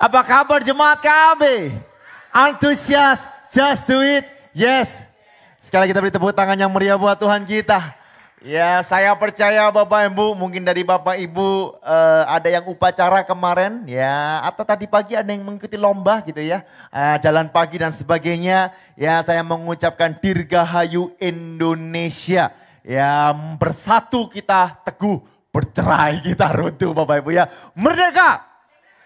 Apa kabar jemaat KAB Antusias, just do it, yes. Sekali kita beri tepuk tangan yang meriah buat Tuhan kita. Ya, saya percaya Bapak Ibu, mungkin dari Bapak Ibu uh, ada yang upacara kemarin ya, atau tadi pagi ada yang mengikuti lomba gitu ya, uh, jalan pagi dan sebagainya. Ya, saya mengucapkan Dirgahayu Indonesia. Ya, bersatu kita teguh, bercerai kita runtuh Bapak Ibu ya. Merdeka!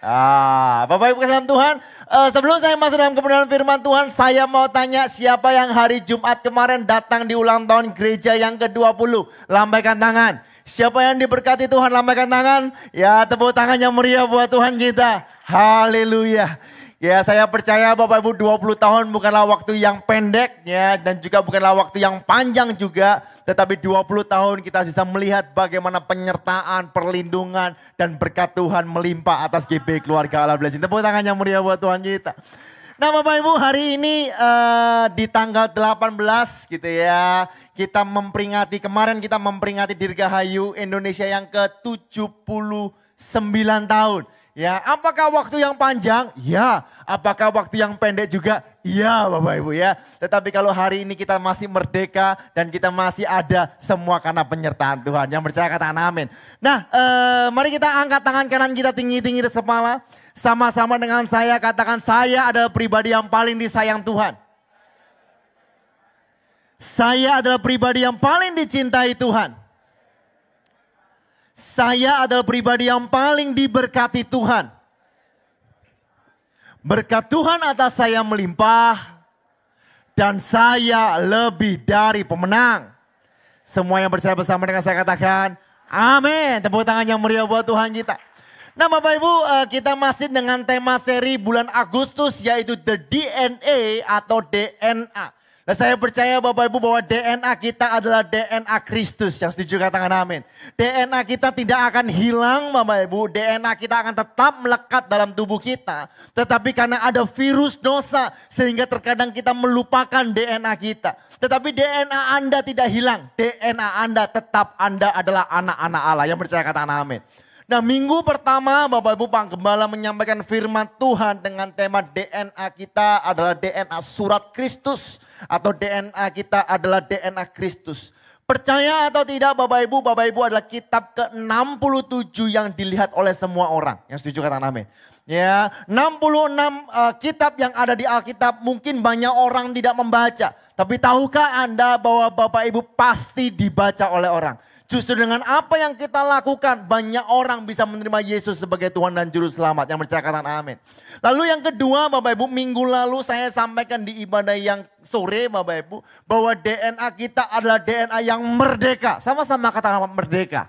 Ah, Bapak Ibu kesayangan Tuhan, uh, sebelum saya masuk dalam kebenaran firman Tuhan, saya mau tanya siapa yang hari Jumat kemarin datang di ulang tahun gereja yang ke-20? Lambaikan tangan. Siapa yang diberkati Tuhan, lambaikan tangan. Ya, tepuk tangan yang meriah buat Tuhan kita. Haleluya. Ya saya percaya Bapak Ibu 20 tahun bukanlah waktu yang pendek ya dan juga bukanlah waktu yang panjang juga. Tetapi 20 tahun kita bisa melihat bagaimana penyertaan, perlindungan dan berkat Tuhan melimpah atas GB Keluarga Allah Blessing. Tepuk tangannya muria buat Tuhan kita. Nah Bapak Ibu hari ini uh, di tanggal 18 gitu ya. Kita memperingati, kemarin kita memperingati Dirgahayu Indonesia yang ke sembilan tahun Ya, apakah waktu yang panjang? Ya. Apakah waktu yang pendek juga? Iya, Bapak Ibu ya. Tetapi kalau hari ini kita masih merdeka dan kita masih ada semua karena penyertaan Tuhan. Yang percaya katakan amin. Nah, eh, mari kita angkat tangan kanan kita tinggi-tinggi di kepala. Sama-sama dengan saya katakan saya adalah pribadi yang paling disayang Tuhan. Saya adalah pribadi yang paling dicintai Tuhan. Saya adalah pribadi yang paling diberkati Tuhan. Berkat Tuhan atas saya melimpah dan saya lebih dari pemenang. Semua yang percaya bersama dengan saya katakan, amin. Tepuk tangan yang meriah buat Tuhan kita. Nah Bapak Ibu eh, kita masih dengan tema seri bulan Agustus yaitu The DNA atau DNA. Dan saya percaya Bapak Ibu bahwa DNA kita adalah DNA Kristus. Yang setuju katakan amin. DNA kita tidak akan hilang Bapak Ibu. DNA kita akan tetap melekat dalam tubuh kita. Tetapi karena ada virus dosa sehingga terkadang kita melupakan DNA kita. Tetapi DNA Anda tidak hilang. DNA Anda tetap Anda adalah anak-anak Allah. Yang percaya katakan amin. Nah minggu pertama Bapak Ibu Pak Gembala menyampaikan firman Tuhan dengan tema DNA kita adalah DNA surat Kristus. Atau DNA kita adalah DNA Kristus. Percaya atau tidak Bapak Ibu, Bapak Ibu adalah kitab ke-67 yang dilihat oleh semua orang. Yang setuju kata Nami Ya, 66 uh, e, kitab yang ada di Alkitab mungkin banyak orang tidak membaca. Tapi tahukah Anda bahwa Bapak Ibu pasti dibaca oleh orang. Justru dengan apa yang kita lakukan, banyak orang bisa menerima Yesus sebagai Tuhan dan Juru Selamat. Yang percaya katakan amin. Lalu yang kedua Bapak Ibu, minggu lalu saya sampaikan di ibadah yang sore Bapak Ibu. Bahwa DNA kita adalah DNA yang merdeka. Sama-sama katakan merdeka.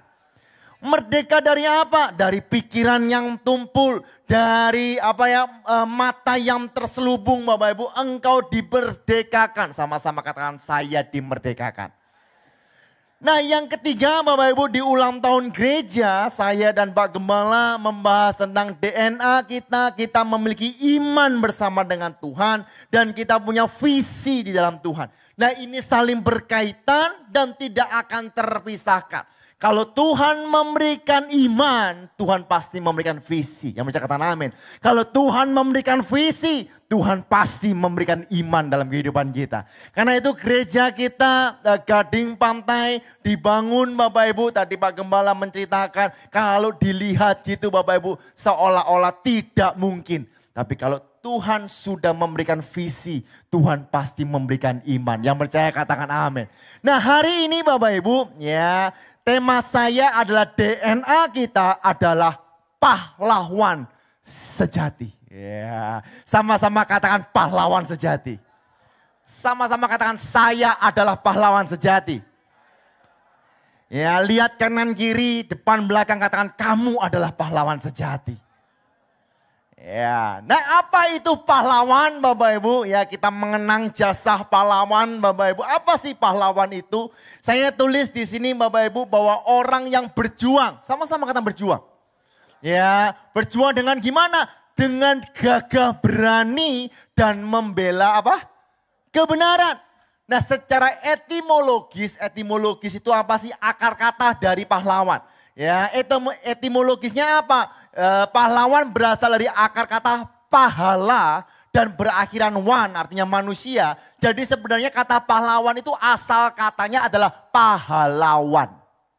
Merdeka dari apa? Dari pikiran yang tumpul, dari apa ya eh, mata yang terselubung Bapak Ibu, engkau diberdekakan. Sama-sama katakan saya dimerdekakan. Nah yang ketiga Bapak Ibu di ulang tahun gereja saya dan Pak Gembala membahas tentang DNA kita. Kita memiliki iman bersama dengan Tuhan dan kita punya visi di dalam Tuhan. Nah ini saling berkaitan dan tidak akan terpisahkan. Kalau Tuhan memberikan iman, Tuhan pasti memberikan visi. Yang baca katakan amin. Kalau Tuhan memberikan visi, Tuhan pasti memberikan iman dalam kehidupan kita. Karena itu gereja kita, eh, Gading Pantai, dibangun Bapak Ibu. Tadi Pak Gembala menceritakan, kalau dilihat gitu Bapak Ibu, seolah-olah tidak mungkin. Tapi kalau Tuhan sudah memberikan visi, Tuhan pasti memberikan iman. Yang percaya katakan amin. Nah hari ini Bapak Ibu, ya Tema saya adalah DNA kita adalah pahlawan sejati. Ya, sama-sama katakan pahlawan sejati. Sama-sama katakan saya adalah pahlawan sejati. Ya, lihat kanan kiri, depan belakang katakan kamu adalah pahlawan sejati. Ya, nah apa itu pahlawan Bapak Ibu? Ya kita mengenang jasa pahlawan Bapak Ibu. Apa sih pahlawan itu? Saya tulis di sini Bapak Ibu bahwa orang yang berjuang, sama-sama kata berjuang. Ya, berjuang dengan gimana? Dengan gagah berani dan membela apa? Kebenaran. Nah secara etimologis, etimologis itu apa sih akar kata dari pahlawan? Ya, etimologisnya apa? E, pahlawan berasal dari akar kata pahala dan berakhiran wan artinya manusia. Jadi sebenarnya kata pahlawan itu asal katanya adalah pahlawan.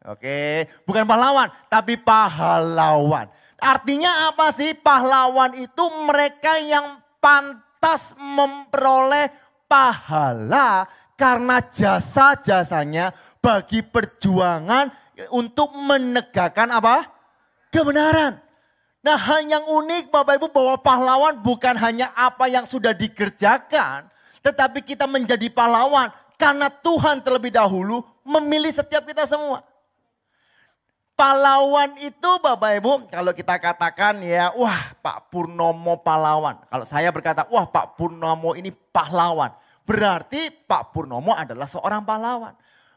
Oke, bukan pahlawan tapi pahlawan. Artinya apa sih pahlawan itu mereka yang pantas memperoleh pahala karena jasa-jasanya bagi perjuangan untuk menegakkan apa? Kebenaran. Nah hal yang unik Bapak Ibu bahwa pahlawan bukan hanya apa yang sudah dikerjakan. Tetapi kita menjadi pahlawan karena Tuhan terlebih dahulu memilih setiap kita semua. Pahlawan itu Bapak Ibu, kalau kita katakan ya, wah Pak Purnomo pahlawan. Kalau saya berkata, wah Pak Purnomo ini pahlawan. Berarti Pak Purnomo adalah seorang pahlawan.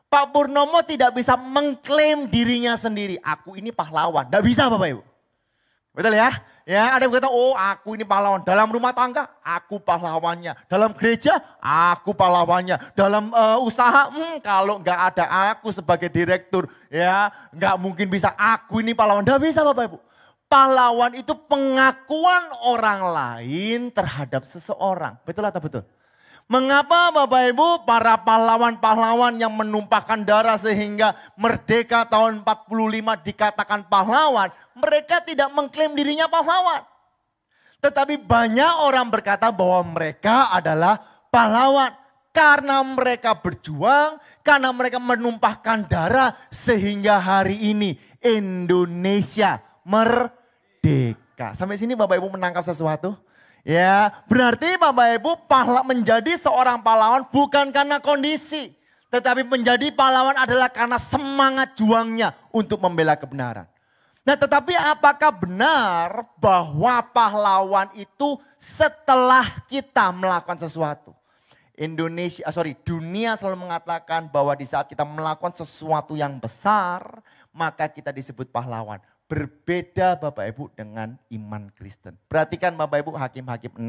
Pak Purnomo tidak bisa mengklaim dirinya sendiri. Aku ini pahlawan. Tidak bisa Bapak Ibu. Betul ya? Ya, ada yang berkata, oh aku ini pahlawan. Dalam rumah tangga, aku pahlawannya. Dalam gereja, aku pahlawannya. Dalam uh, usaha, hmm, kalau nggak ada aku sebagai direktur, ya nggak mungkin bisa. Aku ini pahlawan. tidak bisa Bapak Ibu. Pahlawan itu pengakuan orang lain terhadap seseorang. Betul atau betul? Mengapa Bapak Ibu para pahlawan-pahlawan yang menumpahkan darah sehingga merdeka tahun 45 dikatakan pahlawan, mereka tidak mengklaim dirinya pahlawan. Tetapi banyak orang berkata bahwa mereka adalah pahlawan karena mereka berjuang, karena mereka menumpahkan darah sehingga hari ini Indonesia merdeka. Sampai sini Bapak Ibu menangkap sesuatu? Ya, berarti Bapak Ibu pahlak menjadi seorang pahlawan bukan karena kondisi, tetapi menjadi pahlawan adalah karena semangat juangnya untuk membela kebenaran. Nah, tetapi apakah benar bahwa pahlawan itu setelah kita melakukan sesuatu? Indonesia, ah, sorry, dunia selalu mengatakan bahwa di saat kita melakukan sesuatu yang besar, maka kita disebut pahlawan berbeda Bapak Ibu dengan iman Kristen. Perhatikan Bapak Ibu Hakim-hakim 6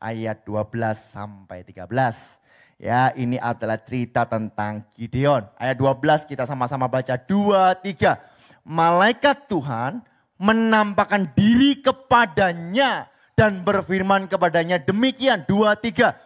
ayat 12 sampai 13. Ya, ini adalah cerita tentang Gideon. Ayat 12 kita sama-sama baca 2 3. Malaikat Tuhan menampakkan diri kepadanya dan berfirman kepadanya demikian 2 3.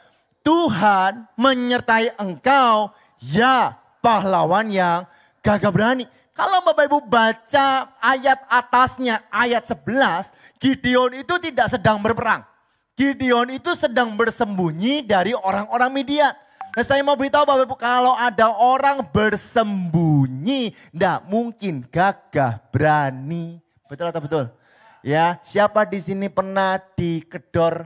Tuhan menyertai engkau ya pahlawan yang gagah berani kalau Bapak Ibu baca ayat atasnya, ayat 11, Gideon itu tidak sedang berperang. Gideon itu sedang bersembunyi dari orang-orang media. Nah, saya mau beritahu Bapak Ibu, kalau ada orang bersembunyi, tidak mungkin gagah berani. Betul atau betul? Ya, siapa di sini pernah dikedor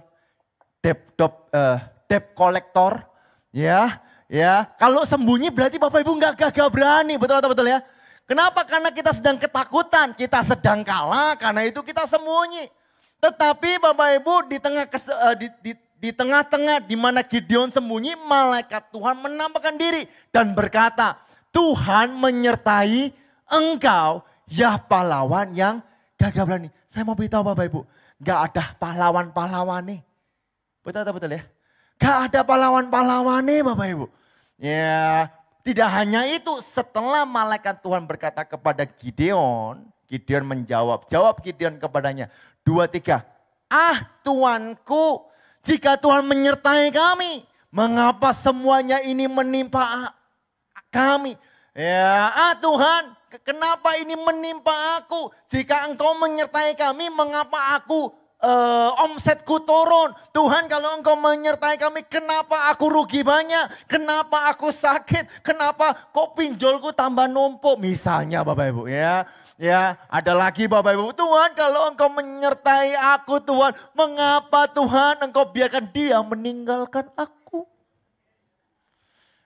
debt dop, uh, eh, collector? Ya, ya. Kalau sembunyi berarti Bapak Ibu nggak gagah berani, betul atau betul ya? Kenapa? Karena kita sedang ketakutan, kita sedang kalah, karena itu kita sembunyi. Tetapi Bapak Ibu di tengah eh, di, di, di tengah-tengah di mana Gideon sembunyi, malaikat Tuhan menampakkan diri dan berkata, Tuhan menyertai engkau, ya pahlawan yang gagah berani. Saya mau beritahu Bapak Ibu, gak ada pahlawan-pahlawan nih. Betul atau betul ya? Gak ada pahlawan-pahlawan nih Bapak Ibu. Ya, tidak hanya itu, setelah malaikat Tuhan berkata kepada Gideon, Gideon menjawab, jawab Gideon kepadanya, dua tiga, ah Tuanku, jika Tuhan menyertai kami, mengapa semuanya ini menimpa kami? Ya, ah Tuhan, kenapa ini menimpa aku? Jika engkau menyertai kami, mengapa aku uh, omsetku turun. Tuhan kalau engkau menyertai kami, kenapa aku rugi banyak? Kenapa aku sakit? Kenapa kok pinjolku tambah numpuk? Misalnya Bapak Ibu ya. Ya, ada lagi Bapak Ibu. Tuhan kalau engkau menyertai aku Tuhan, mengapa Tuhan engkau biarkan dia meninggalkan aku?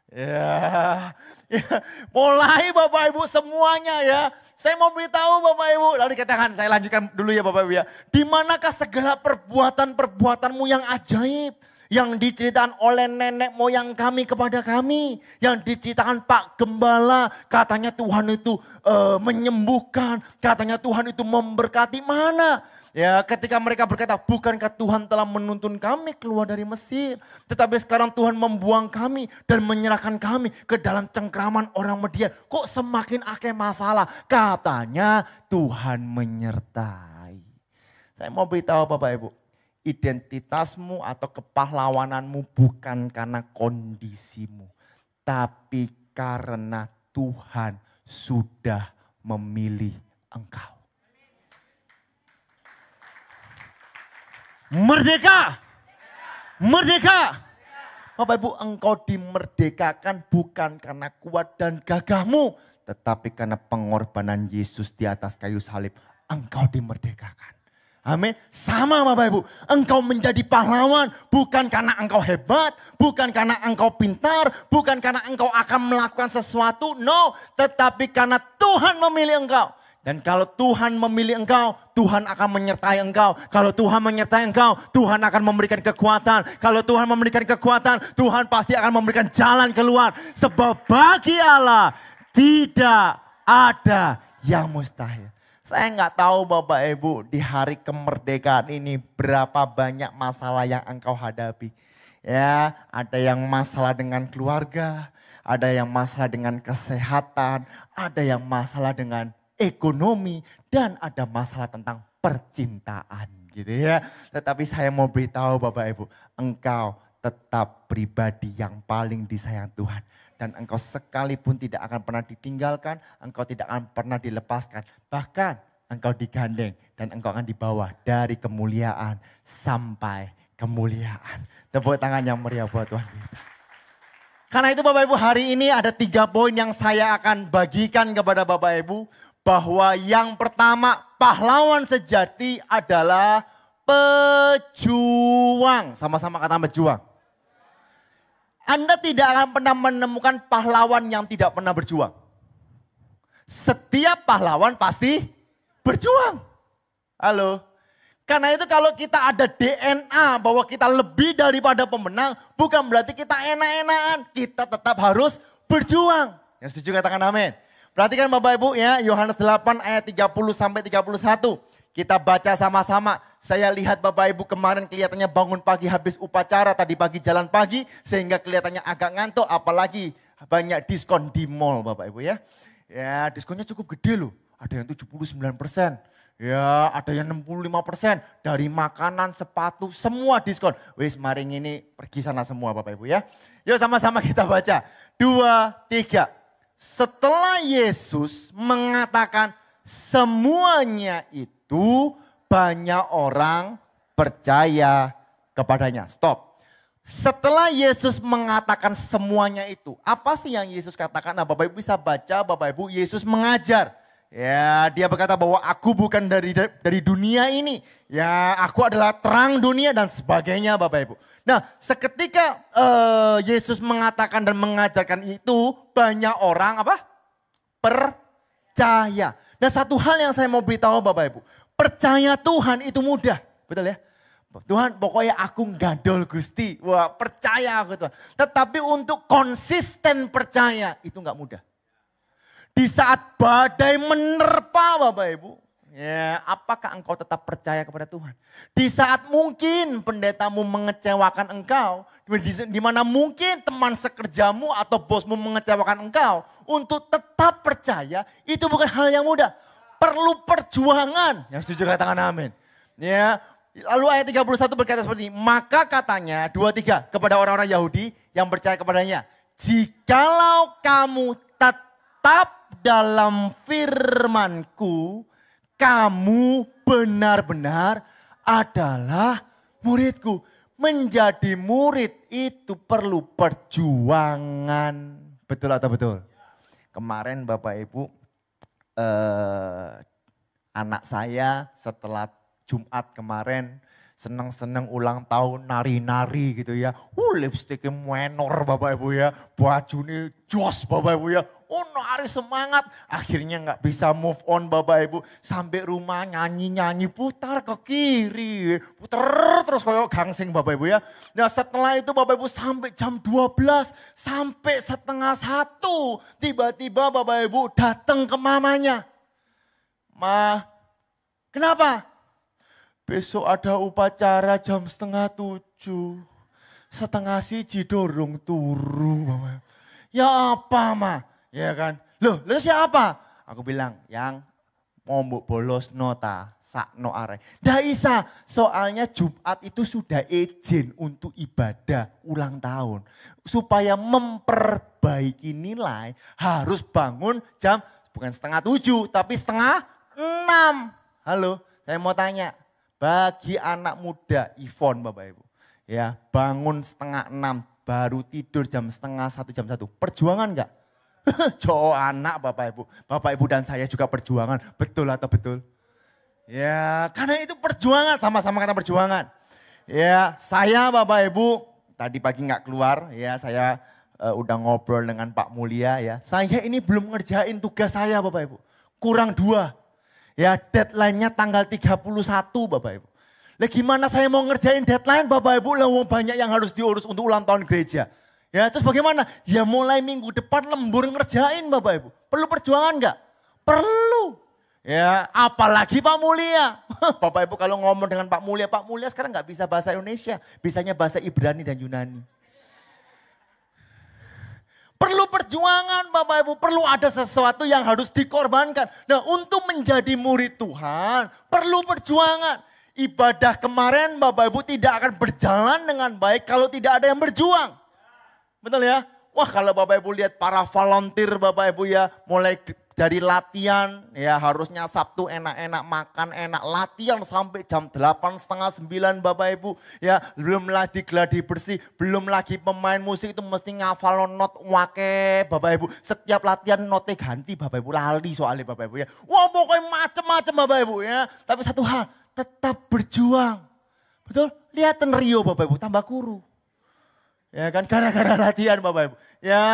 Ya, Ya, mulai Bapak Ibu semuanya ya. Saya mau beritahu Bapak Ibu. Lalu dikatakan saya lanjutkan dulu ya Bapak Ibu ya. Dimanakah segala perbuatan-perbuatanmu yang ajaib yang diceritakan oleh nenek moyang kami kepada kami, yang diceritakan Pak Gembala, katanya Tuhan itu e, menyembuhkan, katanya Tuhan itu memberkati mana? Ya, ketika mereka berkata, "Bukankah Tuhan telah menuntun kami keluar dari Mesir, tetapi sekarang Tuhan membuang kami dan menyerahkan kami ke dalam cengkraman orang Median." Kok semakin akeh masalah? Katanya Tuhan menyertai. Saya mau beritahu Bapak Ibu, identitasmu atau kepahlawananmu bukan karena kondisimu, tapi karena Tuhan sudah memilih engkau. Merdeka! Merdeka! Bapak Ibu, engkau dimerdekakan bukan karena kuat dan gagahmu, tetapi karena pengorbanan Yesus di atas kayu salib. Engkau dimerdekakan. Amin. Sama Bapak Ibu. Engkau menjadi pahlawan bukan karena engkau hebat, bukan karena engkau pintar, bukan karena engkau akan melakukan sesuatu. No, tetapi karena Tuhan memilih engkau. Dan kalau Tuhan memilih engkau, Tuhan akan menyertai engkau. Kalau Tuhan menyertai engkau, Tuhan akan memberikan kekuatan. Kalau Tuhan memberikan kekuatan, Tuhan pasti akan memberikan jalan keluar. Sebab bagi Allah tidak ada yang mustahil. Saya nggak tahu Bapak Ibu di hari kemerdekaan ini berapa banyak masalah yang engkau hadapi. Ya, ada yang masalah dengan keluarga, ada yang masalah dengan kesehatan, ada yang masalah dengan ekonomi, dan ada masalah tentang percintaan gitu ya. Tetapi saya mau beritahu Bapak Ibu, engkau tetap pribadi yang paling disayang Tuhan dan engkau sekalipun tidak akan pernah ditinggalkan, engkau tidak akan pernah dilepaskan. Bahkan engkau digandeng dan engkau akan dibawa dari kemuliaan sampai kemuliaan. Tepuk tangan yang meriah buat Tuhan kita. Karena itu Bapak Ibu hari ini ada tiga poin yang saya akan bagikan kepada Bapak Ibu. Bahwa yang pertama pahlawan sejati adalah pejuang. Sama-sama kata pejuang. Anda tidak akan pernah menemukan pahlawan yang tidak pernah berjuang. Setiap pahlawan pasti berjuang. Halo. Karena itu kalau kita ada DNA bahwa kita lebih daripada pemenang, bukan berarti kita enak-enakan. Kita tetap harus berjuang. Yang setuju katakan amin. Perhatikan Bapak Ibu ya, Yohanes 8 ayat 30 sampai 31. Kita baca sama-sama. Saya lihat Bapak Ibu kemarin kelihatannya bangun pagi habis upacara tadi pagi jalan pagi sehingga kelihatannya agak ngantuk apalagi banyak diskon di mall Bapak Ibu ya. Ya, diskonnya cukup gede loh. Ada yang 79%, ya ada yang 65% dari makanan, sepatu, semua diskon. Wis maring ini pergi sana semua Bapak Ibu ya. Yuk sama-sama kita baca. Dua, tiga. Setelah Yesus mengatakan semuanya itu itu banyak orang percaya kepadanya. Stop. Setelah Yesus mengatakan semuanya itu, apa sih yang Yesus katakan? Nah, Bapak Ibu bisa baca, Bapak Ibu, Yesus mengajar. Ya, dia berkata bahwa aku bukan dari dari dunia ini. Ya, aku adalah terang dunia dan sebagainya, Bapak Ibu. Nah, seketika uh, Yesus mengatakan dan mengajarkan itu, banyak orang apa? percaya. Dan satu hal yang saya mau beritahu Bapak Ibu. Percaya Tuhan itu mudah. Betul ya? Tuhan pokoknya aku gadol Gusti. Wah percaya aku Tuhan. Tetapi untuk konsisten percaya itu nggak mudah. Di saat badai menerpa Bapak Ibu. Ya, apakah engkau tetap percaya kepada Tuhan? Di saat mungkin pendetamu mengecewakan engkau, di mana mungkin teman sekerjamu atau bosmu mengecewakan engkau, untuk tetap percaya itu bukan hal yang mudah. Perlu perjuangan. Yang setuju katakan amin. Ya, Lalu ayat 31 berkata seperti ini, maka katanya 23 kepada orang-orang Yahudi yang percaya kepadanya, jikalau kamu tetap dalam firmanku, kamu benar-benar adalah muridku. Menjadi murid itu perlu perjuangan. Betul atau betul? Kemarin Bapak Ibu, eh, anak saya setelah Jumat kemarin seneng-seneng ulang tahun nari-nari gitu ya. Uh lipstiknya menor Bapak Ibu ya. Baju ini joss Bapak Ibu ya. Oh nari semangat. Akhirnya nggak bisa move on Bapak Ibu. Sampai rumah nyanyi-nyanyi putar ke kiri. Putar terus kayak gangsing Bapak Ibu ya. Nah setelah itu Bapak Ibu sampai jam 12. Sampai setengah satu. Tiba-tiba Bapak Ibu datang ke mamanya. Ma, kenapa? Besok ada upacara jam setengah tujuh setengah siji dorong turu Ibu ya apa ma? Ya kan, loh lu siapa? Aku bilang, yang mau bolos nota sakno are. dah isa, soalnya Jumat itu sudah izin untuk ibadah ulang tahun. Supaya memperbaiki nilai harus bangun jam bukan setengah tujuh tapi setengah enam. Halo, saya mau tanya bagi anak muda Ivon Bapak Ibu. Ya, bangun setengah enam baru tidur jam setengah satu jam satu. Perjuangan enggak? Cowok anak Bapak Ibu. Bapak Ibu dan saya juga perjuangan. Betul atau betul? Ya karena itu perjuangan. Sama-sama kata perjuangan. Ya saya Bapak Ibu tadi pagi nggak keluar. Ya saya uh, udah ngobrol dengan Pak Mulia ya. Saya ini belum ngerjain tugas saya Bapak Ibu. Kurang dua. Ya deadline-nya tanggal 31 Bapak Ibu. Lah gimana saya mau ngerjain deadline Bapak Ibu? Lah banyak yang harus diurus untuk ulang tahun gereja. Ya, terus bagaimana? Ya mulai minggu depan lembur ngerjain Bapak Ibu. Perlu perjuangan enggak? Perlu. Ya, apalagi Pak Mulia. Bapak Ibu kalau ngomong dengan Pak Mulia, Pak Mulia sekarang enggak bisa bahasa Indonesia, bisanya bahasa Ibrani dan Yunani. Perlu perjuangan Bapak Ibu, perlu ada sesuatu yang harus dikorbankan. Nah untuk menjadi murid Tuhan perlu perjuangan ibadah kemarin Bapak Ibu tidak akan berjalan dengan baik kalau tidak ada yang berjuang. Betul ya? Wah kalau Bapak Ibu lihat para volunteer Bapak Ibu ya mulai dari latihan ya harusnya Sabtu enak-enak makan enak latihan sampai jam delapan setengah sembilan Bapak Ibu ya belum lagi gladi bersih belum lagi pemain musik itu mesti ngafal not wake Bapak Ibu setiap latihan note ganti Bapak Ibu lali soalnya Bapak Ibu ya wah pokoknya macem-macem Bapak Ibu ya tapi satu hal tetap berjuang betul lihatan Rio Bapak Ibu tambah kuru Ya kan, gara-gara latihan Bapak Ibu. Ya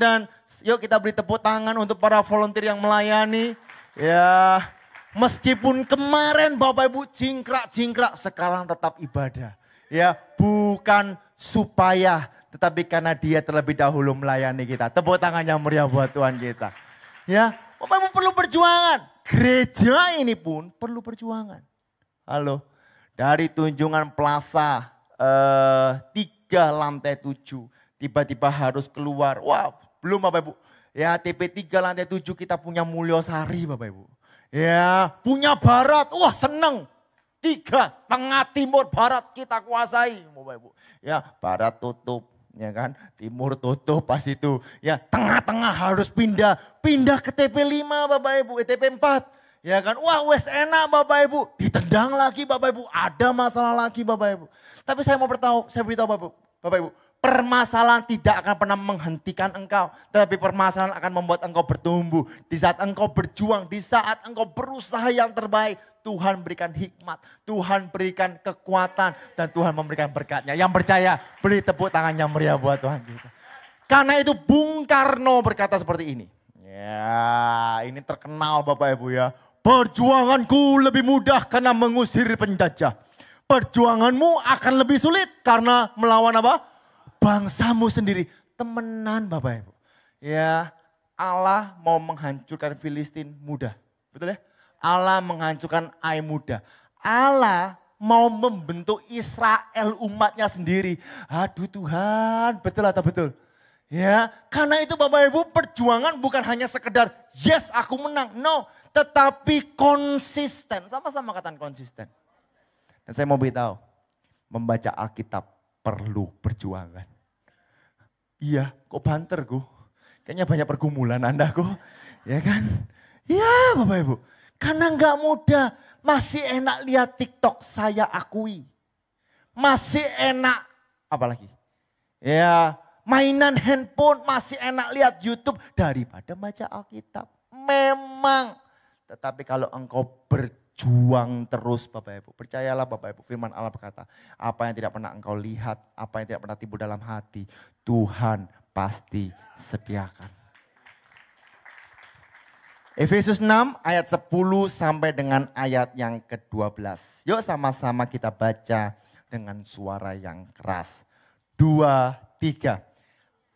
dan yuk kita beri tepuk tangan untuk para volunteer yang melayani. Ya meskipun kemarin Bapak Ibu jingkrak-jingkrak sekarang tetap ibadah. Ya bukan supaya tetapi karena dia terlebih dahulu melayani kita. Tepuk tangan yang meriah buat Tuhan kita. Ya, Bapak Ibu perlu perjuangan. Gereja ini pun perlu perjuangan. Halo, dari tunjungan plaza eh, Tiga lantai tujuh, Tiba-tiba harus keluar. Wow, belum Bapak Ibu. Ya, TP3 lantai 7 kita punya Mulyosari Bapak Ibu. Ya, punya barat. Wah, seneng. Tiga, tengah, timur, barat kita kuasai Bapak Ibu. Ya, barat tutup, ya kan? Timur tutup pas itu. Ya, tengah-tengah harus pindah, pindah ke TP5 Bapak Ibu, eh, TP4. Ya kan, wah wes enak Bapak Ibu. Ditendang lagi Bapak Ibu, ada masalah lagi Bapak Ibu. Tapi saya mau bertahu, saya beritahu Bapak Ibu, Bapak Ibu, permasalahan tidak akan pernah menghentikan engkau. Tetapi permasalahan akan membuat engkau bertumbuh. Di saat engkau berjuang, di saat engkau berusaha yang terbaik. Tuhan berikan hikmat, Tuhan berikan kekuatan, dan Tuhan memberikan berkatnya. Yang percaya, beri tepuk tangannya meriah buat Tuhan kita. Karena itu Bung Karno berkata seperti ini. Ya, ini terkenal Bapak Ibu ya Perjuanganku lebih mudah karena mengusir penjajah. Perjuanganmu akan lebih sulit karena melawan apa? Bangsamu sendiri. Temenan Bapak Ibu. Ya, Allah mau menghancurkan Filistin mudah. Betul ya? Allah menghancurkan Ai muda. Allah mau membentuk Israel umatnya sendiri. Aduh Tuhan, betul atau betul? Ya, karena itu Bapak Ibu perjuangan bukan hanya sekedar yes aku menang. No, tetapi konsisten. Sama-sama kata konsisten. Dan saya mau beritahu, membaca Alkitab perlu perjuangan. Iya, kok banter ku? Kayaknya banyak pergumulan Anda ku. Ya kan? Iya Bapak Ibu. Karena nggak mudah. Masih enak lihat TikTok saya akui. Masih enak. Apalagi? Ya mainan handphone masih enak lihat YouTube daripada baca Alkitab. Memang. Tetapi kalau engkau berjuang terus Bapak Ibu. Percayalah Bapak Ibu firman Allah berkata. Apa yang tidak pernah engkau lihat. Apa yang tidak pernah timbul dalam hati. Tuhan pasti sediakan. Efesus 6 ayat 10 sampai dengan ayat yang ke-12. Yuk sama-sama kita baca dengan suara yang keras. Dua, tiga.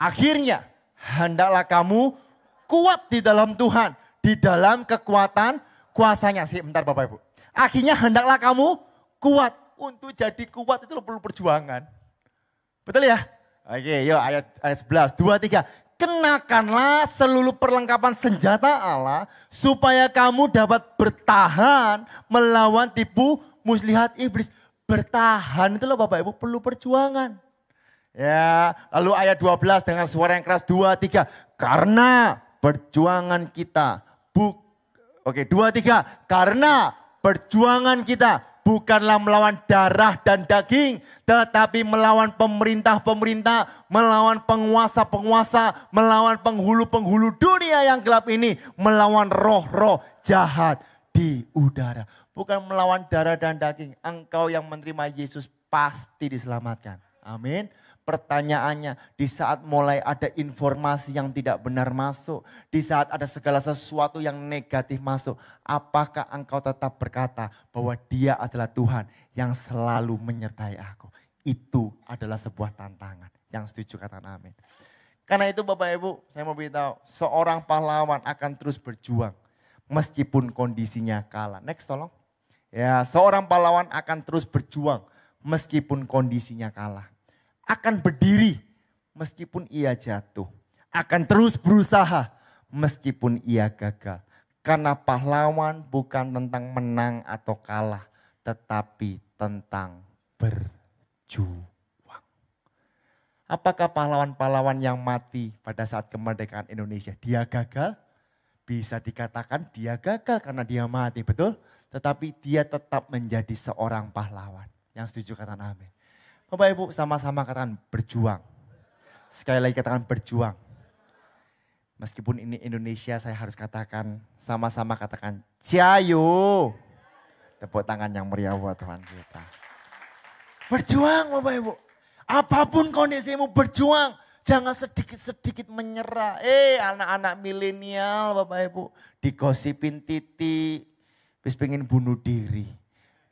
Akhirnya, hendaklah kamu kuat di dalam Tuhan, di dalam kekuatan kuasanya. Sih, bentar Bapak Ibu. Akhirnya hendaklah kamu kuat. Untuk jadi kuat itu perlu perjuangan. Betul ya? Oke, yuk ayat, ayat 11, 2, 3 kenakanlah seluruh perlengkapan senjata Allah supaya kamu dapat bertahan melawan tipu muslihat iblis. Bertahan itu loh Bapak Ibu perlu perjuangan. Ya, lalu ayat 12 dengan suara yang keras 2 3 karena perjuangan kita buk Oke, 2 3 karena perjuangan kita bukanlah melawan darah dan daging tetapi melawan pemerintah-pemerintah, melawan penguasa-penguasa, melawan penghulu-penghulu dunia yang gelap ini, melawan roh-roh jahat di udara. Bukan melawan darah dan daging. Engkau yang menerima Yesus pasti diselamatkan. Amin. Pertanyaannya, di saat mulai ada informasi yang tidak benar masuk, di saat ada segala sesuatu yang negatif masuk, apakah engkau tetap berkata bahwa Dia adalah Tuhan yang selalu menyertai aku? Itu adalah sebuah tantangan. Yang setuju kata amin. Karena itu Bapak Ibu, saya mau beritahu, seorang pahlawan akan terus berjuang meskipun kondisinya kalah. Next tolong. Ya, seorang pahlawan akan terus berjuang meskipun kondisinya kalah akan berdiri meskipun ia jatuh, akan terus berusaha meskipun ia gagal. Karena pahlawan bukan tentang menang atau kalah, tetapi tentang berjuang. Apakah pahlawan-pahlawan yang mati pada saat kemerdekaan Indonesia dia gagal? Bisa dikatakan dia gagal karena dia mati, betul? Tetapi dia tetap menjadi seorang pahlawan. Yang setuju kata amin. Bapak Ibu sama-sama katakan berjuang. Sekali lagi katakan berjuang. Meskipun ini Indonesia saya harus katakan sama-sama katakan jayu. Tepuk tangan yang meriah buat Tuhan kita. Berjuang Bapak Ibu. Apapun kondisimu berjuang. Jangan sedikit-sedikit menyerah. Eh anak-anak milenial Bapak Ibu. Digosipin titik. bis pengen bunuh diri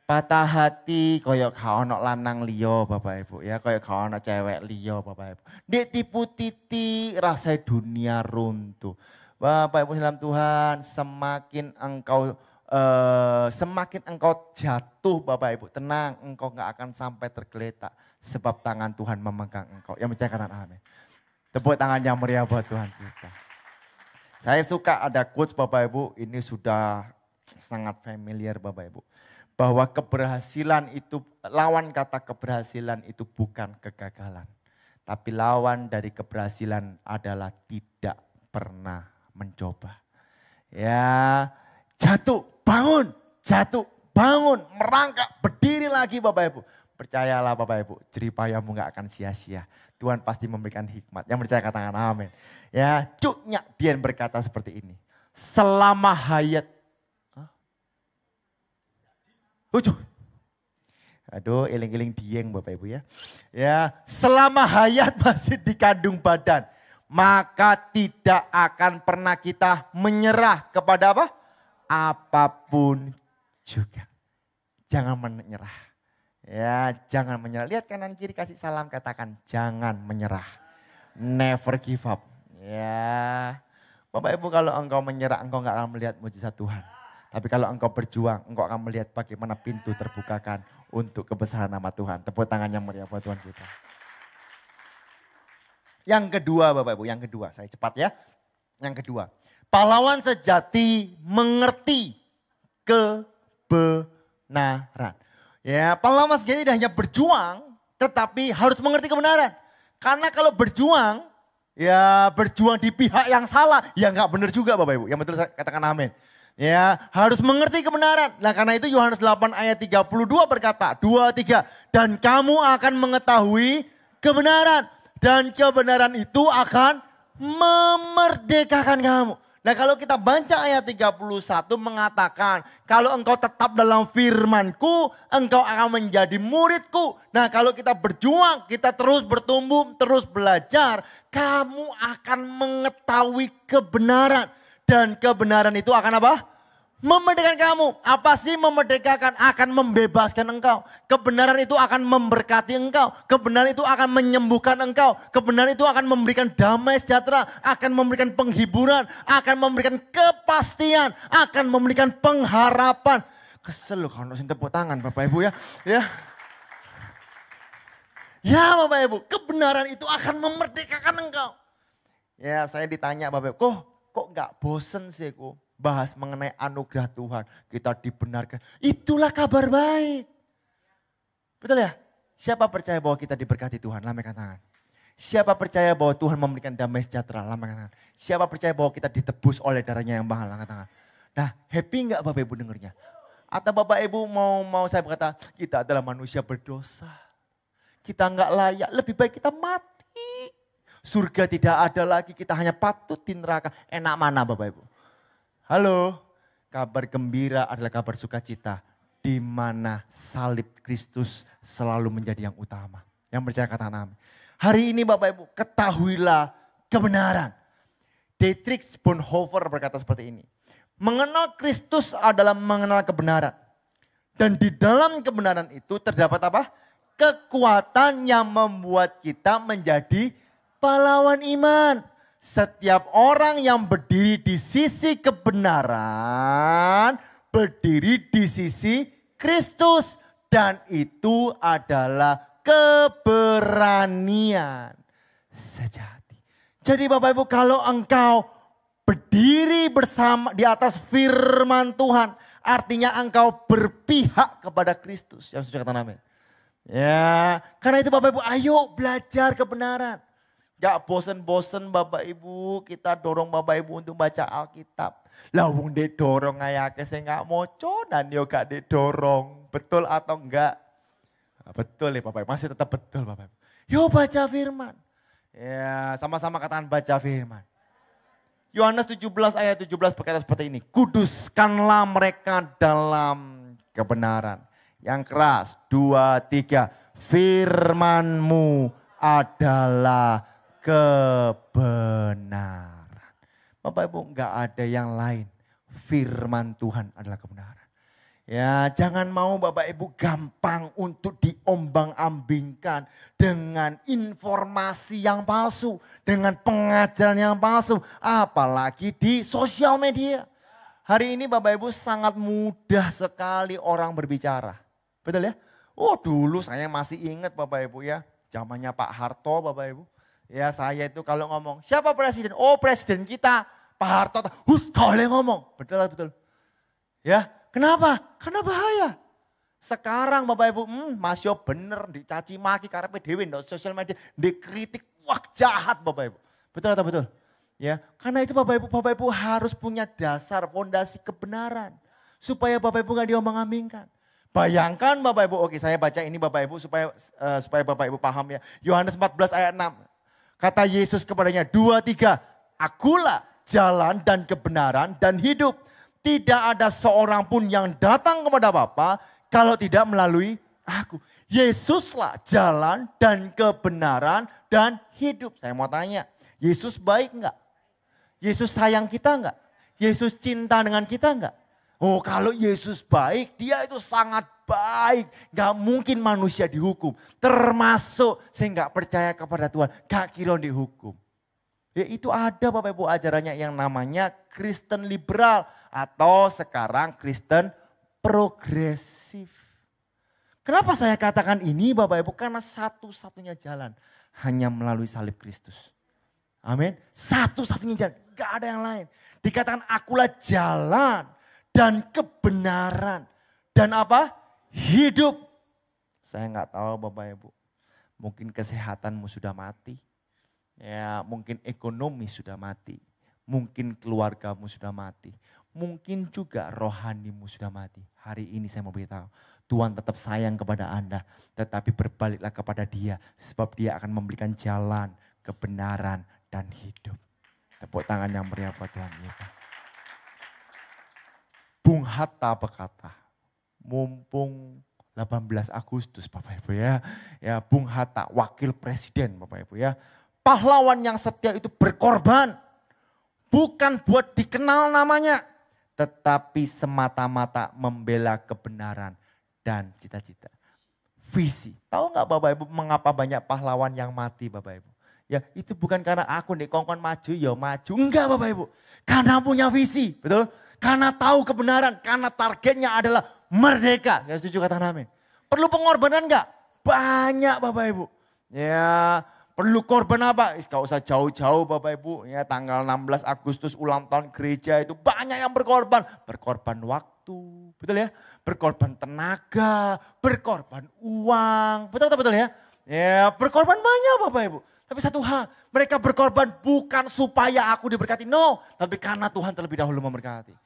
patah hati koyo kau nol lanang liyo, Bapak Ibu ya koyo kau ono cewek liyo, Bapak Ibu ndek tipu titi rasa dunia runtuh Bapak Ibu dalam Tuhan semakin engkau eh, semakin engkau jatuh Bapak Ibu tenang engkau nggak akan sampai tergeletak sebab tangan Tuhan memegang engkau yang mencari kanan amin tepuk tangan yang meriah buat Tuhan kita saya suka ada quotes Bapak Ibu ini sudah sangat familiar Bapak Ibu bahwa keberhasilan itu lawan kata keberhasilan itu bukan kegagalan, tapi lawan dari keberhasilan adalah tidak pernah mencoba. Ya, jatuh, bangun, jatuh, bangun, merangkak, berdiri lagi Bapak Ibu. Percayalah Bapak Ibu, jeripayamu gak akan sia-sia. Tuhan pasti memberikan hikmat. Yang percaya katakan amin. Ya, cuknya Dian berkata seperti ini. Selama hayat Ucuh. Aduh, iling-iling dieng Bapak Ibu ya. Ya, selama hayat masih dikandung badan, maka tidak akan pernah kita menyerah kepada apa? Apapun juga. Jangan menyerah. Ya, jangan menyerah. Lihat kanan kiri kasih salam katakan jangan menyerah. Never give up. Ya. Bapak Ibu kalau engkau menyerah engkau nggak akan melihat mujizat Tuhan. Tapi kalau engkau berjuang, engkau akan melihat bagaimana pintu terbukakan untuk kebesaran nama Tuhan. Tepuk tangan yang meriah buat Tuhan kita. Yang kedua Bapak Ibu, yang kedua. Saya cepat ya. Yang kedua, pahlawan sejati mengerti kebenaran. Ya, pahlawan sejati tidak hanya berjuang, tetapi harus mengerti kebenaran. Karena kalau berjuang, ya berjuang di pihak yang salah, ya nggak benar juga Bapak Ibu. Yang betul saya katakan amin. Ya, harus mengerti kebenaran. Nah, karena itu Yohanes 8 ayat 32 berkata, 2 3, dan kamu akan mengetahui kebenaran dan kebenaran itu akan memerdekakan kamu. Nah, kalau kita baca ayat 31 mengatakan, kalau engkau tetap dalam firmanku, engkau akan menjadi muridku. Nah, kalau kita berjuang, kita terus bertumbuh, terus belajar, kamu akan mengetahui kebenaran dan kebenaran itu akan apa? Memerdekakan kamu. Apa sih memerdekakan? Akan membebaskan engkau. Kebenaran itu akan memberkati engkau. Kebenaran itu akan menyembuhkan engkau. Kebenaran itu akan memberikan damai sejahtera. Akan memberikan penghiburan. Akan memberikan kepastian. Akan memberikan pengharapan. Kesel loh kalau tepuk tangan Bapak Ibu ya. Ya. Ya Bapak Ibu, kebenaran itu akan memerdekakan engkau. Ya saya ditanya Bapak Ibu, kok kok nggak bosen sih ku bahas mengenai anugerah Tuhan. Kita dibenarkan. Itulah kabar baik. Betul ya? Siapa percaya bahwa kita diberkati Tuhan? Lambaikan tangan. Siapa percaya bahwa Tuhan memberikan damai sejahtera? Lambaikan tangan. Siapa percaya bahwa kita ditebus oleh darahnya yang mahal? Lambaikan tangan. Nah, happy nggak Bapak Ibu dengernya? Atau Bapak Ibu mau mau saya berkata, kita adalah manusia berdosa. Kita nggak layak, lebih baik kita mati Surga tidak ada lagi, kita hanya patut di neraka. Enak mana Bapak Ibu? Halo, kabar gembira adalah kabar sukacita. Di mana salib Kristus selalu menjadi yang utama. Yang percaya kata nama. Hari ini Bapak Ibu, ketahuilah kebenaran. Dietrich Bonhoeffer berkata seperti ini. Mengenal Kristus adalah mengenal kebenaran. Dan di dalam kebenaran itu terdapat apa? Kekuatan yang membuat kita menjadi pahlawan iman. Setiap orang yang berdiri di sisi kebenaran, berdiri di sisi Kristus. Dan itu adalah keberanian sejati. Jadi Bapak Ibu kalau engkau berdiri bersama di atas firman Tuhan. Artinya engkau berpihak kepada Kristus. Yang sudah kata amin. Ya, karena itu Bapak Ibu ayo belajar kebenaran. Gak bosen-bosen Bapak Ibu, kita dorong Bapak Ibu untuk baca Alkitab. Lawung dorong ayake saya gak moco dan nah yo gak dorong Betul atau enggak? Ah, betul ya Bapak Ibu, masih tetap betul Bapak Ibu. Yo baca firman. Ya, sama-sama katakan baca firman. Yohanes 17 ayat 17 berkata seperti ini. Kuduskanlah mereka dalam kebenaran. Yang keras, dua, tiga. Firmanmu adalah kebenaran. Bapak Ibu nggak ada yang lain. Firman Tuhan adalah kebenaran. Ya, jangan mau Bapak Ibu gampang untuk diombang-ambingkan dengan informasi yang palsu, dengan pengajaran yang palsu, apalagi di sosial media. Hari ini Bapak Ibu sangat mudah sekali orang berbicara. Betul ya? Oh, dulu saya masih ingat Bapak Ibu ya, zamannya Pak Harto Bapak Ibu. Ya saya itu kalau ngomong, siapa presiden? Oh presiden kita, Pak Harto. Hus, kau boleh ngomong. Betul, betul. Ya, kenapa? Karena bahaya. Sekarang Bapak Ibu, hmm, Mas Yo bener dicaci maki karena PDW, no, sosial media, dikritik, wah jahat Bapak Ibu. Betul atau betul? Ya, karena itu Bapak Ibu, Bapak Ibu harus punya dasar fondasi kebenaran supaya Bapak Ibu nggak diomong-amingkan. Bayangkan Bapak Ibu, oke saya baca ini Bapak Ibu supaya uh, supaya Bapak Ibu paham ya. Yohanes 14 ayat 6. Kata Yesus kepadanya, dua tiga, akulah jalan dan kebenaran dan hidup. Tidak ada seorang pun yang datang kepada Bapa kalau tidak melalui aku. Yesuslah jalan dan kebenaran dan hidup. Saya mau tanya, Yesus baik enggak? Yesus sayang kita enggak? Yesus cinta dengan kita enggak? Oh kalau Yesus baik, dia itu sangat baik. Gak mungkin manusia dihukum. Termasuk saya gak percaya kepada Tuhan. Gak kira dihukum. Ya itu ada Bapak Ibu ajarannya yang namanya Kristen liberal. Atau sekarang Kristen progresif. Kenapa saya katakan ini Bapak Ibu? Karena satu-satunya jalan hanya melalui salib Kristus. Amin. Satu-satunya jalan, gak ada yang lain. Dikatakan akulah jalan, dan kebenaran. Dan apa? Hidup. Saya nggak tahu Bapak Ibu. Mungkin kesehatanmu sudah mati. Ya, mungkin ekonomi sudah mati. Mungkin keluargamu sudah mati. Mungkin juga rohanimu sudah mati. Hari ini saya mau beritahu, Tuhan tetap sayang kepada Anda, tetapi berbaliklah kepada Dia, sebab Dia akan memberikan jalan, kebenaran, dan hidup. Tepuk tangan yang meriah buat Tuhan. Ya. Bung Hatta berkata, mumpung 18 Agustus Bapak Ibu ya, ya Bung Hatta wakil presiden Bapak Ibu ya, pahlawan yang setia itu berkorban bukan buat dikenal namanya, tetapi semata-mata membela kebenaran dan cita-cita. Visi. Tahu nggak Bapak Ibu mengapa banyak pahlawan yang mati Bapak Ibu? Ya itu bukan karena aku nih kongkon maju ya maju. Enggak Bapak Ibu. Karena punya visi. Betul? Karena tahu kebenaran. Karena targetnya adalah merdeka. Ya setuju kata amin. Perlu pengorbanan enggak? Banyak Bapak Ibu. Ya perlu korban apa? Enggak usah jauh-jauh Bapak Ibu. Ya tanggal 16 Agustus ulang tahun gereja itu banyak yang berkorban. Berkorban waktu. Betul ya? Berkorban tenaga. Berkorban uang. Betul betul ya? Ya berkorban banyak Bapak Ibu. Tapi satu hal, mereka berkorban bukan supaya aku diberkati. No, tapi karena Tuhan terlebih dahulu memberkati.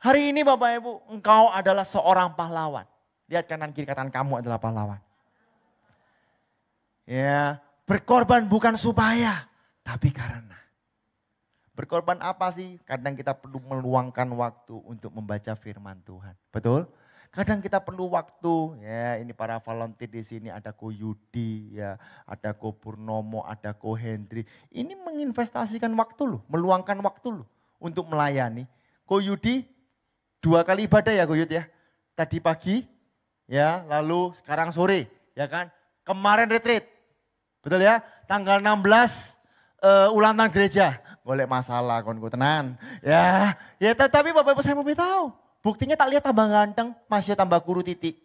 Hari ini Bapak Ibu, engkau adalah seorang pahlawan. Lihat kanan kiri kataan kamu adalah pahlawan. Ya, berkorban bukan supaya, tapi karena. Berkorban apa sih? Kadang kita perlu meluangkan waktu untuk membaca firman Tuhan. Betul? Kadang kita perlu waktu. Ya, ini para volunteer di sini ada Ko Yudi, ya, ada Ko Purnomo, ada Ko Hendri. Ini menginvestasikan waktu loh, meluangkan waktu loh untuk melayani. Ko Yudi dua kali ibadah ya Ko Yudi ya. Tadi pagi, ya, lalu sekarang sore, ya kan? Kemarin retreat. Betul ya? Tanggal 16 uh, eh, ulang tahun gereja. Golek masalah kon tenan. Ya, ya tetapi Bapak Ibu saya mau beritahu Buktinya tak lihat tambah ganteng, masih tambah kuru titik.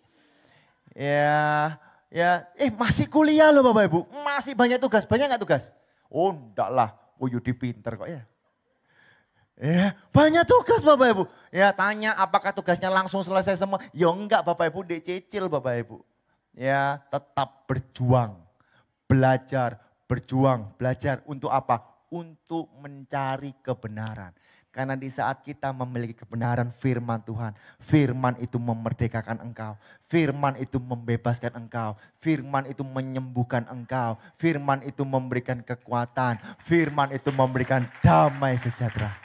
Ya, ya, eh masih kuliah loh Bapak Ibu, masih banyak tugas, banyak nggak tugas? Oh enggak lah, oh Yudi pinter kok ya. Ya, banyak tugas Bapak Ibu. Ya tanya apakah tugasnya langsung selesai semua? Ya enggak Bapak Ibu, dek cecil Bapak Ibu. Ya tetap berjuang, belajar, berjuang, belajar untuk apa? untuk mencari kebenaran. Karena di saat kita memiliki kebenaran firman Tuhan, firman itu memerdekakan engkau, firman itu membebaskan engkau, firman itu menyembuhkan engkau, firman itu memberikan kekuatan, firman itu memberikan damai sejahtera.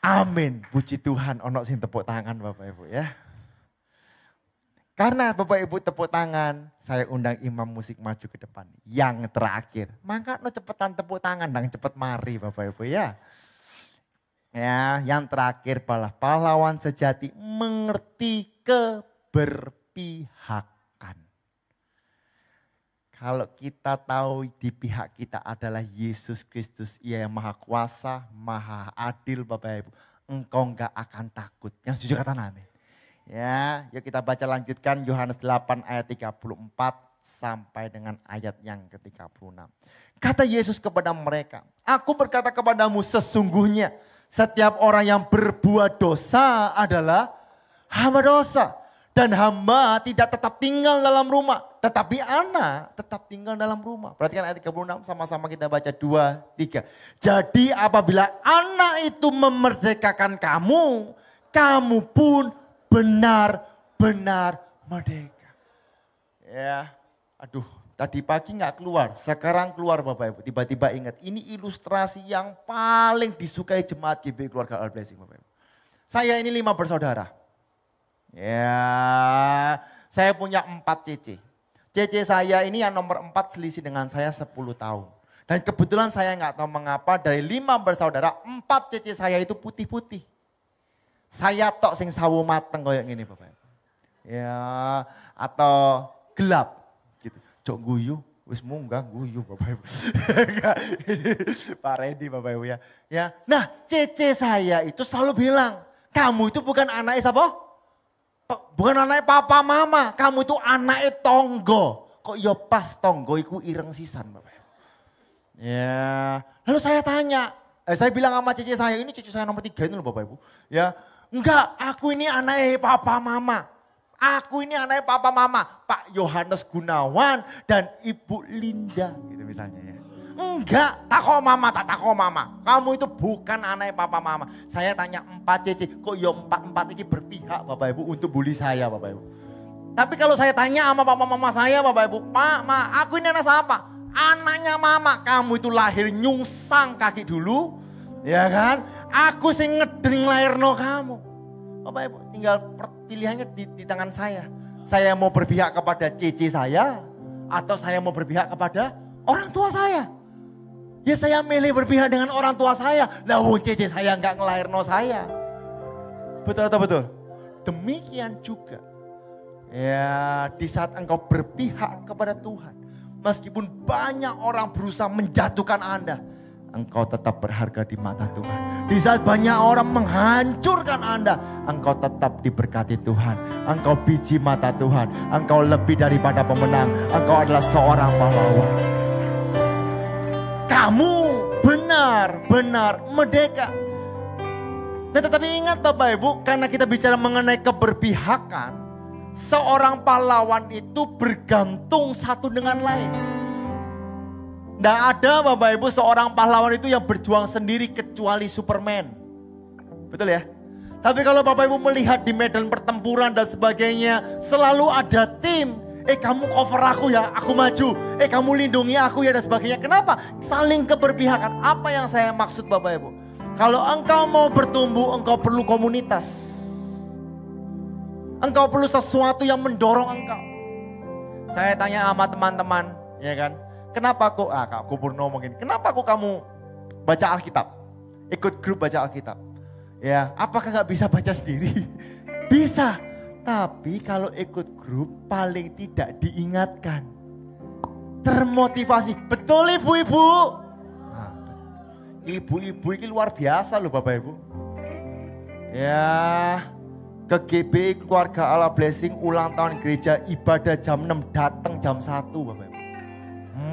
Amin. Puji Tuhan, onok sing tepuk tangan Bapak Ibu ya. Karena Bapak Ibu tepuk tangan, saya undang imam musik maju ke depan. Yang terakhir, maka no cepetan tepuk tangan dan cepet mari Bapak Ibu ya. Ya, yang terakhir balah pahlawan sejati mengerti keberpihakan. Kalau kita tahu di pihak kita adalah Yesus Kristus, ia yang maha kuasa, maha adil Bapak Ibu. Engkau enggak akan takut. Yang jujur kata amin. Ya, yuk kita baca lanjutkan Yohanes 8 ayat 34 sampai dengan ayat yang ke-36. Kata Yesus kepada mereka, "Aku berkata kepadamu sesungguhnya setiap orang yang berbuat dosa adalah hamba dosa dan hamba tidak tetap tinggal dalam rumah, tetapi anak tetap tinggal dalam rumah." Perhatikan ayat 36 sama-sama kita baca 2 3. Jadi apabila anak itu memerdekakan kamu, kamu pun benar-benar merdeka. Ya, aduh, tadi pagi nggak keluar, sekarang keluar Bapak Ibu. Tiba-tiba ingat, ini ilustrasi yang paling disukai jemaat GB keluarga Al Blessing Bapak Ibu. Saya ini lima bersaudara. Ya, saya punya empat CC. CC saya ini yang nomor empat selisih dengan saya 10 tahun. Dan kebetulan saya nggak tahu mengapa dari lima bersaudara, empat CC saya itu putih-putih. Saya tok sing sawu mateng koyo ngene Bapak. Ya, atau gelap gitu. Jok guyu, wis munggah guyu Bapak Ibu. Pak Redi Bapak Ibu ya. Ya, nah cece saya itu selalu bilang, kamu itu bukan anaknya siapa? Bukan anaknya papa mama, kamu itu anaknya tonggo. Kok ya pas tonggo iku ireng sisan Bapak Ibu. Ya, lalu saya tanya, eh, saya bilang sama cece saya, ini cece saya nomor tiga ini loh Bapak Ibu. Ya, Enggak, aku ini anaknya papa mama. Aku ini anaknya papa mama. Pak Yohanes Gunawan dan Ibu Linda. Gitu misalnya ya. Enggak, tak kok mama, tak tak kok mama. Kamu itu bukan anaknya papa mama. Saya tanya empat cici kok ya empat empat ini berpihak bapak ibu untuk bully saya bapak ibu. Tapi kalau saya tanya sama papa mama saya bapak ibu, pak ma, aku ini anak siapa? Anaknya mama, kamu itu lahir nyungsang kaki dulu, ya kan? Aku sing ngedeng lahirno kamu. Bapak Ibu, tinggal pilihannya di, di tangan saya. Saya mau berpihak kepada cici saya atau saya mau berpihak kepada orang tua saya. Ya saya milih berpihak dengan orang tua saya. Lah wong cici saya nggak ngelahirno saya. Betul atau betul? Demikian juga. Ya, di saat engkau berpihak kepada Tuhan, meskipun banyak orang berusaha menjatuhkan Anda, engkau tetap berharga di mata Tuhan. Di saat banyak orang menghancurkan Anda, engkau tetap diberkati Tuhan. Engkau biji mata Tuhan, engkau lebih daripada pemenang, engkau adalah seorang pahlawan. Kamu benar-benar merdeka. Nah tetapi ingat Bapak Ibu, karena kita bicara mengenai keberpihakan, seorang pahlawan itu bergantung satu dengan lain. Tidak ada Bapak Ibu seorang pahlawan itu yang berjuang sendiri kecuali Superman. Betul ya? Tapi kalau Bapak Ibu melihat di medan pertempuran dan sebagainya, selalu ada tim. Eh kamu cover aku ya, aku maju. Eh kamu lindungi aku ya dan sebagainya. Kenapa? Saling keberpihakan. Apa yang saya maksud Bapak Ibu? Kalau engkau mau bertumbuh, engkau perlu komunitas. Engkau perlu sesuatu yang mendorong engkau. Saya tanya sama teman-teman, ya kan? kenapa kok, ah Kak Kupurno mungkin, kenapa kok kamu baca Alkitab? Ikut grup baca Alkitab. Ya, apakah gak bisa baca sendiri? bisa, tapi kalau ikut grup paling tidak diingatkan. Termotivasi, betul ibu-ibu? Ah, ibu-ibu ini luar biasa loh Bapak Ibu. Ya, ke GB Keluarga Allah Blessing ulang tahun gereja ibadah jam 6 datang jam 1 Bapak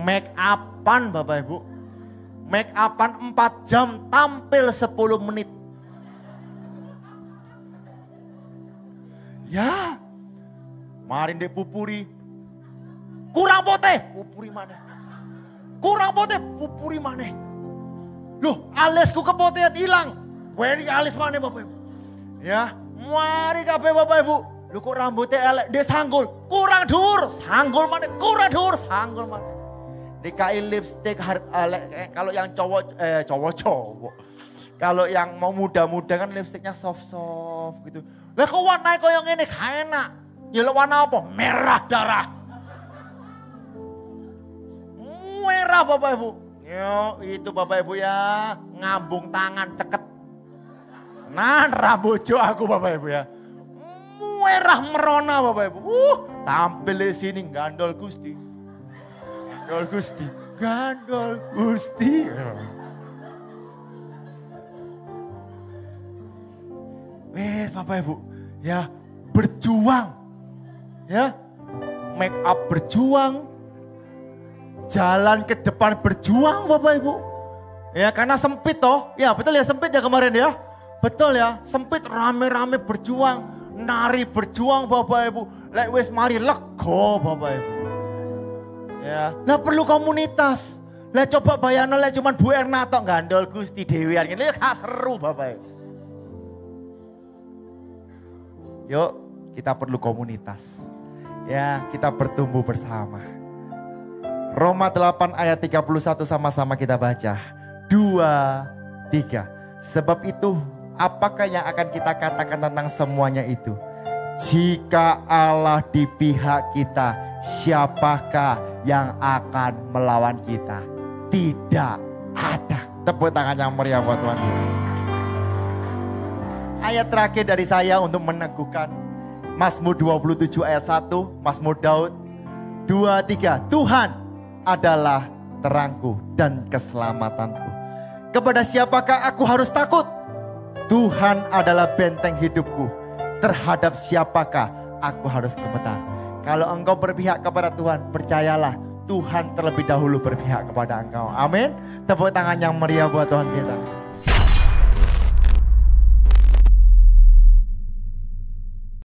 make upan Bapak Ibu. Make upan 4 jam tampil 10 menit. Ya. Marin dek pupuri. Kurang putih. Pupuri mana? Kurang putih. Pupuri mana? Loh alisku keputihan hilang. Weri alis mana Bapak Ibu? Ya. Mari kabeh Bapak Ibu. Lu kok rambutnya elek, dia sanggul. Kurang dur sanggul mana? Kurang dur sanggul mana? DKI lipstick har, uh, kalau yang cowok eh cowok-cowok. Kalau yang mau muda-muda kan lipstiknya soft-soft gitu. Lah kok warna kok yang ini enak. Ya warna apa? Merah darah. Merah Bapak Ibu. Yo, itu Bapak Ibu ya ngambung tangan ceket. Nah, rambut aku Bapak Ibu ya merah merona Bapak Ibu. Uh, tampil di sini gandol Gusti. Gandol Gusti, gandol Gusti. Wes Bapak Ibu, ya berjuang. Ya, make up berjuang. Jalan ke depan berjuang Bapak Ibu. Ya karena sempit toh. Ya betul ya sempit ya kemarin ya. Betul ya, sempit rame-rame berjuang, nari berjuang Bapak Ibu. Lek wis mari lego Bapak Ibu. Ya. Nah perlu komunitas. Lah coba bayangno lah cuman Bu Erna atau gandol Gusti dhewean ini ya gak seru Bapak. Yuk, kita perlu komunitas. Ya, kita bertumbuh bersama. Roma 8 ayat 31 sama-sama kita baca. Dua, tiga. Sebab itu, apakah yang akan kita katakan tentang semuanya itu? Jika Allah di pihak kita, siapakah yang akan melawan kita? Tidak ada. Tepuk tangan yang meriah buat Tuhan. Ayat terakhir dari saya untuk meneguhkan Mazmur 27 ayat 1, Mazmur Daud 2 3. Tuhan adalah terangku dan keselamatanku. Kepada siapakah aku harus takut? Tuhan adalah benteng hidupku terhadap siapakah aku harus gemetar. Kalau engkau berpihak kepada Tuhan, percayalah Tuhan terlebih dahulu berpihak kepada engkau. Amin. Tepuk tangan yang meriah buat Tuhan kita.